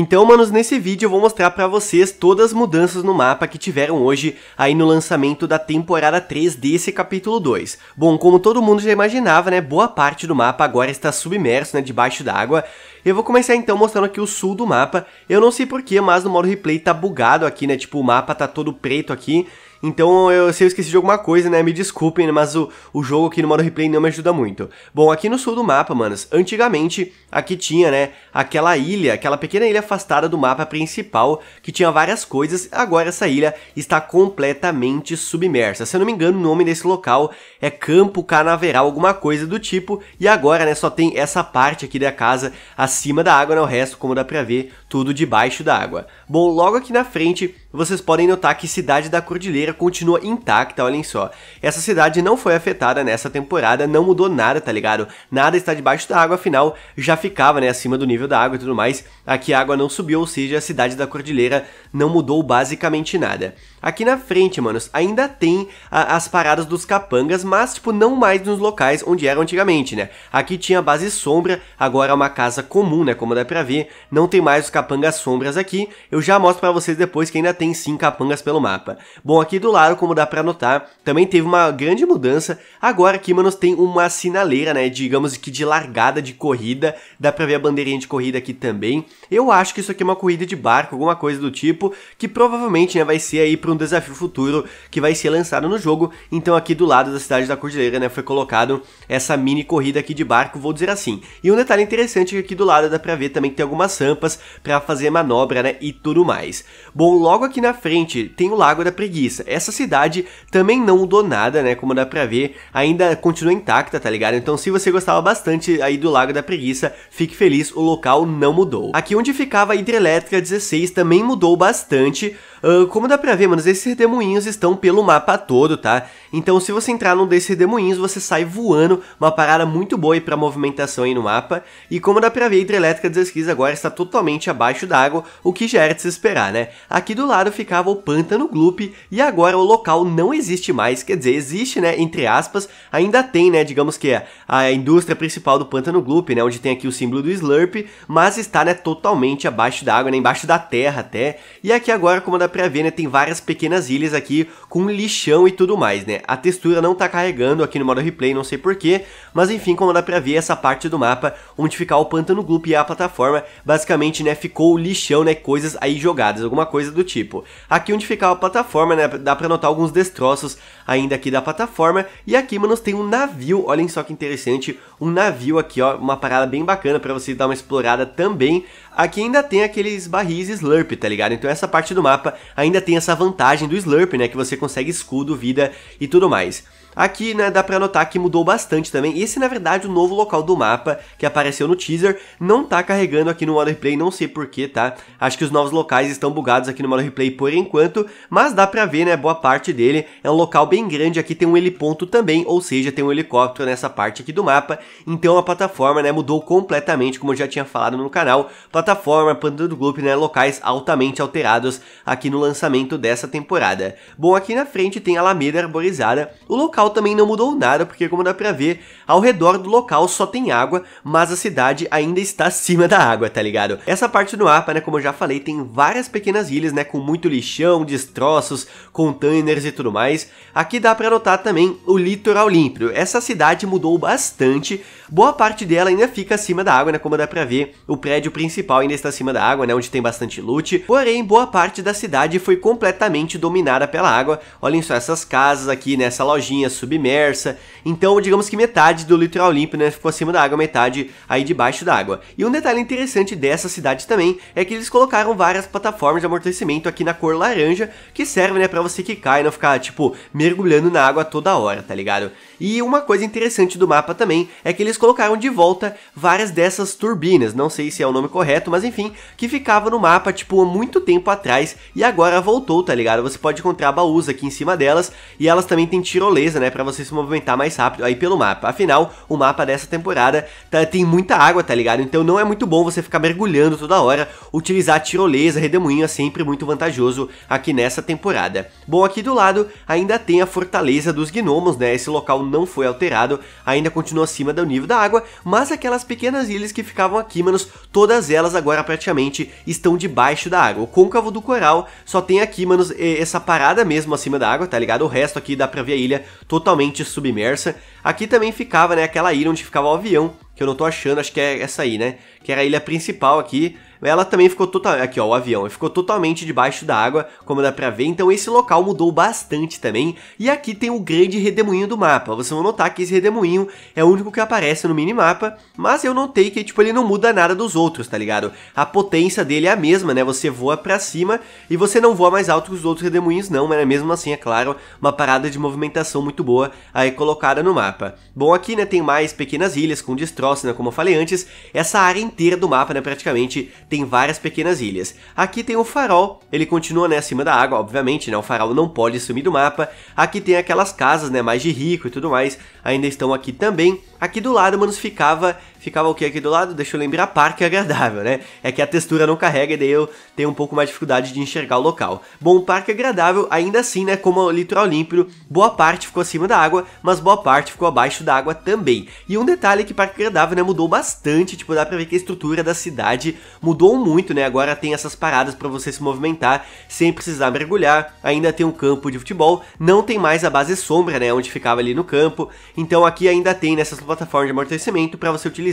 Então, manos, nesse vídeo eu vou mostrar para vocês todas as mudanças no mapa que tiveram hoje aí no lançamento da temporada 3 desse capítulo 2. Bom, como todo mundo já imaginava, né, boa parte do mapa agora está submerso, né, debaixo d'água. Eu vou começar então mostrando aqui o sul do mapa. Eu não sei porquê, mas no modo replay tá bugado aqui, né, tipo o mapa tá todo preto aqui. Então eu, se eu esqueci de alguma coisa, né, me desculpem, né? mas o, o jogo aqui no modo replay não me ajuda muito. Bom, aqui no sul do mapa, manos, antigamente aqui tinha, né, aquela ilha, aquela pequena ilha afastada do mapa principal, que tinha várias coisas, agora essa ilha está completamente submersa. Se eu não me engano, o nome desse local é Campo Canaveral, alguma coisa do tipo, e agora, né, só tem essa parte aqui da casa acima da água, né, o resto, como dá pra ver, tudo debaixo da água. Bom, logo aqui na frente vocês podem notar que Cidade da Cordilheira continua intacta, olhem só. Essa cidade não foi afetada nessa temporada, não mudou nada, tá ligado? Nada está debaixo da água, afinal já ficava, né, acima do nível da água e tudo mais. Aqui a água não subiu, ou seja, a Cidade da Cordilheira não mudou basicamente nada. Aqui na frente, manos, ainda tem a, as paradas dos capangas, mas, tipo, não mais nos locais onde eram antigamente, né? Aqui tinha a base sombra, agora é uma casa comum, né, como dá pra ver. Não tem mais os capangas sombras aqui. Eu já mostro pra vocês depois que ainda tem, sim, capangas pelo mapa. Bom, aqui do lado, como dá pra notar, também teve uma grande mudança. Agora aqui, manos, tem uma sinaleira, né, digamos que de largada de corrida. Dá pra ver a bandeirinha de corrida aqui também. Eu acho que isso aqui é uma corrida de barco, alguma coisa do tipo, que provavelmente, né, vai ser aí pro para um desafio futuro que vai ser lançado no jogo. Então aqui do lado da cidade da Cordilheira, né, foi colocado essa mini corrida aqui de barco, vou dizer assim. E um detalhe interessante é que aqui do lado dá para ver também que tem algumas rampas para fazer manobra, né, e tudo mais. Bom, logo aqui na frente tem o Lago da Preguiça. Essa cidade também não mudou nada, né, como dá para ver, ainda continua intacta, tá ligado? Então se você gostava bastante aí do Lago da Preguiça, fique feliz, o local não mudou. Aqui onde ficava a hidrelétrica 16 também mudou bastante. Uh, como dá pra ver, mano, esses redemoinhos estão pelo mapa todo, tá? Então, se você entrar num desses redemoinhos, você sai voando, uma parada muito boa aí para movimentação aí no mapa. E como dá pra ver, a hidrelétrica dos esquis agora está totalmente abaixo d'água, o que já era de se esperar, né? Aqui do lado ficava o pântano Gloop, e agora o local não existe mais, quer dizer, existe, né, entre aspas, ainda tem, né, digamos que a, é a indústria principal do pântano Gloop, né, onde tem aqui o símbolo do Slurp, mas está, né, totalmente abaixo d'água, né, embaixo da terra até. E aqui agora, como dá pra ver, né, tem várias pequenas ilhas aqui com lixão e tudo mais, né? a textura não está carregando aqui no modo replay, não sei porquê, mas enfim, como dá pra ver, essa parte do mapa, onde fica o pântano gloop e a plataforma, basicamente, né, ficou lixão, né, coisas aí jogadas, alguma coisa do tipo. Aqui onde ficava a plataforma, né, dá pra notar alguns destroços ainda aqui da plataforma, e aqui, manos, tem um navio, olhem só que interessante, um navio aqui, ó, uma parada bem bacana pra você dar uma explorada também. Aqui ainda tem aqueles barris slurp, tá ligado? Então essa parte do mapa ainda tem essa vantagem do slurp, né, que você consegue escudo, vida e e tudo mais. Aqui, né, dá pra notar que mudou bastante também. Esse, na verdade, o novo local do mapa que apareceu no teaser não tá carregando aqui no Modo Replay, não sei porquê, tá? Acho que os novos locais estão bugados aqui no Modo Replay por enquanto, mas dá pra ver, né, boa parte dele. É um local bem grande, aqui tem um heliponto também, ou seja, tem um helicóptero nessa parte aqui do mapa. Então a plataforma, né, mudou completamente, como eu já tinha falado no canal. Plataforma, panda do Gloop, né, locais altamente alterados aqui no lançamento dessa temporada. Bom, aqui na frente tem a Alameda Arborizada, o local local também não mudou nada, porque como dá pra ver, ao redor do local só tem água, mas a cidade ainda está acima da água, tá ligado? Essa parte do mapa, né, como eu já falei, tem várias pequenas ilhas, né, com muito lixão, destroços, containers e tudo mais. Aqui dá pra notar também o litoral límpido. Essa cidade mudou bastante, boa parte dela ainda fica acima da água, né, como dá pra ver, o prédio principal ainda está acima da água, né, onde tem bastante loot. Porém, boa parte da cidade foi completamente dominada pela água. Olhem só essas casas aqui, nessa né, lojinha submersa. Então, digamos que metade do litoral limpo né, ficou acima da água, metade aí debaixo da água. E um detalhe interessante dessa cidade também é que eles colocaram várias plataformas de amortecimento aqui na cor laranja, que servem né, para você que cai e não ficar, tipo, mergulhando na água toda hora, tá ligado? E uma coisa interessante do mapa também é que eles colocaram de volta várias dessas turbinas, não sei se é o nome correto, mas enfim, que ficavam no mapa, tipo, há muito tempo atrás e agora voltou, tá ligado? Você pode encontrar baús aqui em cima delas e elas também têm tirolesa coisa, né, para você se movimentar mais rápido aí pelo mapa. Afinal, o mapa dessa temporada tá, tem muita água, tá ligado? Então não é muito bom você ficar mergulhando toda hora, utilizar tirolesa, redemoinho é sempre muito vantajoso aqui nessa temporada. Bom, aqui do lado ainda tem a Fortaleza dos Gnomos, né, esse local não foi alterado, ainda continua acima do nível da água, mas aquelas pequenas ilhas que ficavam aqui, manos, todas elas agora praticamente estão debaixo da água. O côncavo do coral só tem aqui, manos, essa parada mesmo acima da água, tá ligado? O resto aqui dá pra ver a ilha totalmente submersa. Aqui também ficava, né, aquela ilha onde ficava o avião, que eu não tô achando, acho que é essa aí, né? Que era a ilha principal aqui, ela também ficou totalmente. aqui ó, o avião, ficou totalmente debaixo da água, como dá pra ver, então esse local mudou bastante também. E aqui tem o grande redemoinho do mapa, vocês vão notar que esse redemoinho é o único que aparece no minimapa, mas eu notei que, tipo, ele não muda nada dos outros, tá ligado? A potência dele é a mesma, né, você voa pra cima e você não voa mais alto que os outros redemoinhos não, mas mesmo assim, é claro, uma parada de movimentação muito boa aí colocada no mapa. Bom, aqui, né, tem mais pequenas ilhas com destroço, né, como eu falei antes, essa área inteira do mapa, né, praticamente tem várias pequenas ilhas. Aqui tem o farol, ele continua né, acima da água, obviamente, né? O farol não pode sumir do mapa. Aqui tem aquelas casas, né? Mais de rico e tudo mais, ainda estão aqui também. Aqui do lado, mano, ficava ficava o que aqui do lado? Deixa eu lembrar, parque é agradável, né? É que a textura não carrega e daí eu tenho um pouco mais de dificuldade de enxergar o local. Bom, parque é agradável, ainda assim, né, como o litoral límpido, boa parte ficou acima da água, mas boa parte ficou abaixo da água também. E um detalhe é que parque é agradável, né, mudou bastante, tipo, dá pra ver que a estrutura da cidade mudou muito, né? Agora tem essas paradas para você se movimentar sem precisar mergulhar, ainda tem um campo de futebol, não tem mais a base sombra, né, onde ficava ali no campo. Então aqui ainda tem nessas plataformas de amortecimento para você utilizar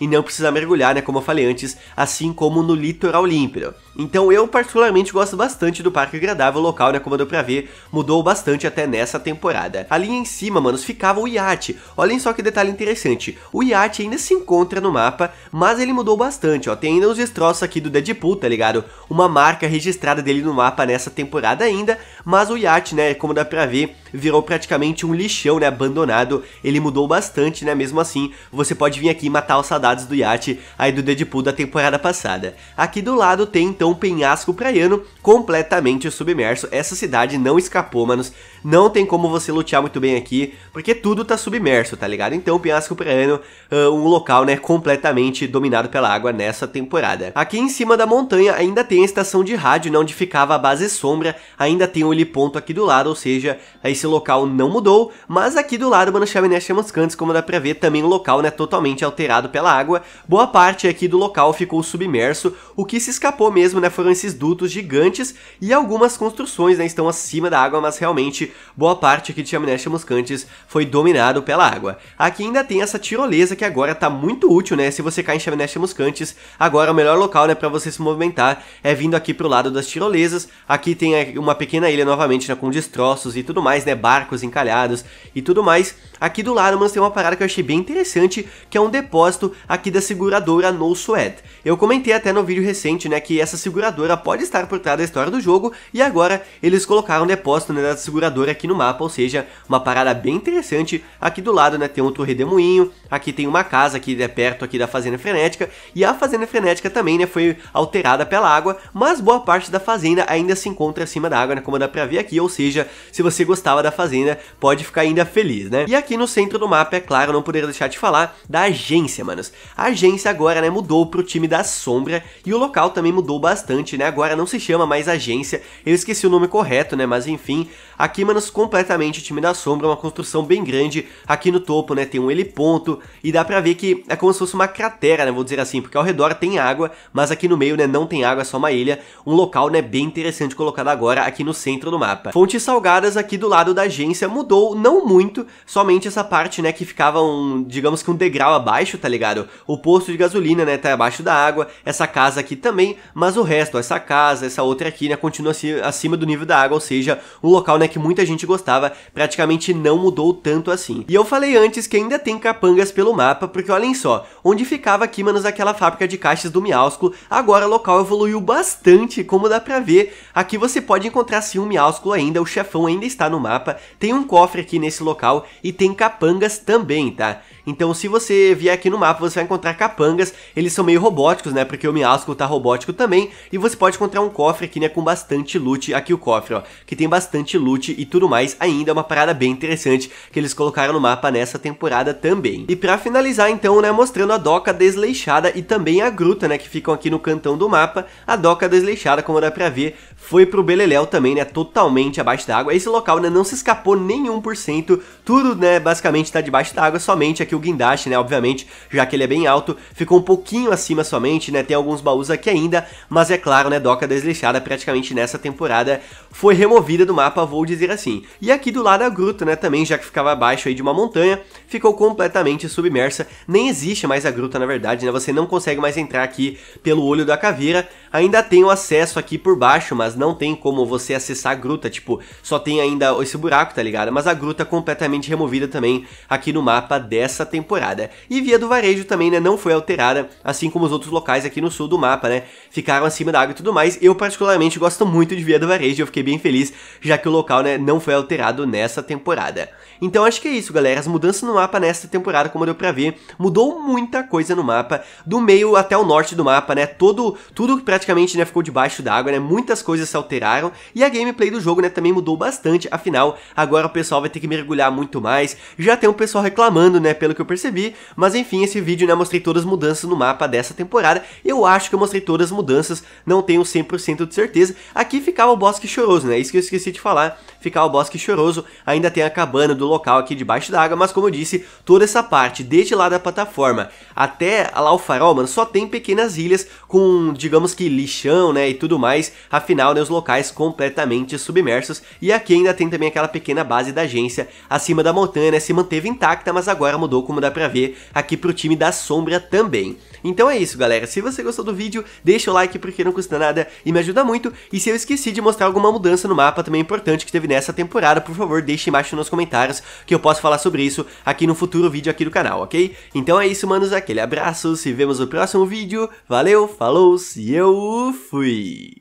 e não precisar mergulhar, né, como eu falei antes, assim como no litoral límpido. Então eu particularmente gosto bastante do parque agradável local, né, como deu pra ver, mudou bastante até nessa temporada. Ali em cima, manos, ficava o iate. Olhem só que detalhe interessante, o iate ainda se encontra no mapa, mas ele mudou bastante, ó, tem ainda uns destroços aqui do Deadpool, tá ligado? Uma marca registrada dele no mapa nessa temporada ainda, mas o iate, né, como dá pra ver, virou praticamente um lixão, né, abandonado, ele mudou bastante, né, mesmo assim, você pode vir aqui matar os saudades do iate aí do Deadpool da temporada passada. Aqui do lado tem então o penhasco praiano completamente submerso, essa cidade não escapou, manos, não tem como você lutear muito bem aqui, porque tudo tá submerso, tá ligado? Então o penhasco praiano, uh, ah, um local, né, completamente dominado pela água nessa temporada. Aqui em cima da montanha ainda tem a estação de rádio, né, onde ficava a base sombra, ainda tem o heliponto aqui do lado, ou seja, esse local não mudou, mas aqui do lado, mano, chaminés chamuscantes, como dá pra ver, também o local, né, totalmente alterado pela água, boa parte aqui do local ficou submerso, o que se escapou mesmo, né, foram esses dutos gigantes e algumas construções, né, estão acima da água, mas realmente boa parte aqui de Chaminés Muscantes foi dominado pela água. Aqui ainda tem essa tirolesa que agora tá muito útil, né? Se você cai em Chaminés Muscantes, agora o melhor local, né, para você se movimentar é vindo aqui pro lado das tirolesas. Aqui tem é, uma pequena ilha novamente, né, com destroços e tudo mais, né, barcos encalhados e tudo mais. Aqui do lado, mano, tem uma parada que eu achei bem interessante, que é um depósito aqui da seguradora No Sweat. Eu comentei até no vídeo recente, né, que essa seguradora pode estar por trás da história do jogo e agora eles colocaram um depósito né, da seguradora aqui no mapa, ou seja, uma parada bem interessante. Aqui do lado, né, tem outro redemoinho, aqui tem uma casa que é perto aqui da Fazenda Frenética, e a Fazenda Frenética também, né, foi alterada pela água, mas boa parte da fazenda ainda se encontra acima da água, né, como dá pra ver aqui, ou seja, se você gostava da fazenda, pode ficar ainda feliz, né? E aqui no centro do mapa, é claro, não poderia deixar de falar da agência, manos. A agência agora, né, mudou pro time da Sombra, e o local também mudou bastante, né, agora não se chama mais agência, eu esqueci o nome correto, né, mas enfim, aqui Límanos completamente o time da sombra, é uma construção bem grande. Aqui no topo, né, tem um heliponto e dá pra ver que é como se fosse uma cratera, né, vou dizer assim, porque ao redor tem água, mas aqui no meio, né, não tem água, é só uma ilha. Um local, né, bem interessante colocado agora aqui no centro do mapa. Fontes salgadas aqui do lado da agência mudou, não muito, somente essa parte, né, que ficava um, digamos que um degrau abaixo, tá ligado? O posto de gasolina, né, tá abaixo da água, essa casa aqui também, mas o resto, ó, essa casa, essa outra aqui, né, continua acima do nível da água, ou seja, um local, né, que muito muita gente gostava, praticamente não mudou tanto assim. E eu falei antes que ainda tem capangas pelo mapa, porque olhem só, onde ficava aqui Kimanos aquela fábrica de caixas do Miausculo, agora o local evoluiu bastante, como dá pra ver. Aqui você pode encontrar sim um Miausculo ainda, o chefão ainda está no mapa, tem um cofre aqui nesse local e tem capangas também, tá? Então se você vier aqui no mapa, você vai encontrar capangas, eles são meio robóticos, né, porque o Miausculo tá robótico também, e você pode encontrar um cofre aqui, né, com bastante loot, aqui o cofre, ó, que tem bastante loot e e tudo mais, ainda é uma parada bem interessante que eles colocaram no mapa nessa temporada também. E para finalizar então, né, mostrando a doca desleixada e também a gruta, né, que ficam aqui no cantão do mapa, a doca desleixada, como dá pra ver, foi pro Beleléu também, né, totalmente abaixo da água. Esse local, né, não se escapou nenhum por cento, tudo, né, basicamente tá debaixo da água, somente aqui o guindaste, né, obviamente, já que ele é bem alto, ficou um pouquinho acima somente, né, tem alguns baús aqui ainda, mas é claro, né, Doca deslixada praticamente nessa temporada foi removida do mapa, vou dizer assim. E aqui do lado a é gruta, né, também, já que ficava abaixo aí de uma montanha, ficou completamente submersa, nem existe mais a gruta, na verdade, né, você não consegue mais entrar aqui pelo olho da caveira, Ainda tem o acesso aqui por baixo, mas não tem como você acessar a gruta, tipo, só tem ainda esse buraco, tá ligado? Mas a gruta é completamente removida também aqui no mapa dessa temporada. E Via do Varejo também, né, não foi alterada, assim como os outros locais aqui no sul do mapa, né, ficaram acima da água e tudo mais. Eu particularmente gosto muito de Via do Varejo, eu fiquei bem feliz, já que o local, né, não foi alterado nessa temporada. Então acho que é isso, galera, as mudanças no mapa nessa temporada, como deu pra ver, mudou muita coisa no mapa, do meio até o norte do mapa, né, todo, tudo praticamente praticamente né, ficou debaixo d'água, né? Muitas coisas se alteraram e a gameplay do jogo né, também mudou bastante, afinal, agora o pessoal vai ter que mergulhar muito mais. Já tem um pessoal reclamando, né, pelo que eu percebi, mas enfim, esse vídeo né, mostrei todas as mudanças no mapa dessa temporada. Eu acho que eu mostrei todas as mudanças, não tenho 100% de certeza. Aqui ficava o bosque choroso, né? Isso que eu esqueci de falar ficar o bosque choroso, ainda tem a cabana do local aqui debaixo d'água, mas como eu disse, toda essa parte, desde lá da plataforma até lá o farol, mano, só tem pequenas ilhas com, digamos que lixão, né, e tudo mais, afinal, né, os locais completamente submersos, e aqui ainda tem também aquela pequena base da agência acima da montanha, né, se manteve intacta, mas agora mudou, como dá pra ver, aqui pro time da sombra também. Então é isso, galera, se você gostou do vídeo, deixa o like porque não custa nada e me ajuda muito, e se eu esqueci de mostrar alguma mudança no mapa também é importante que teve, né, dessa temporada, por favor, deixe embaixo nos comentários que eu posso falar sobre isso aqui no futuro vídeo aqui do canal, ok? Então é isso, manos, aquele abraço, se vemos no próximo vídeo, valeu, falou, se eu fui!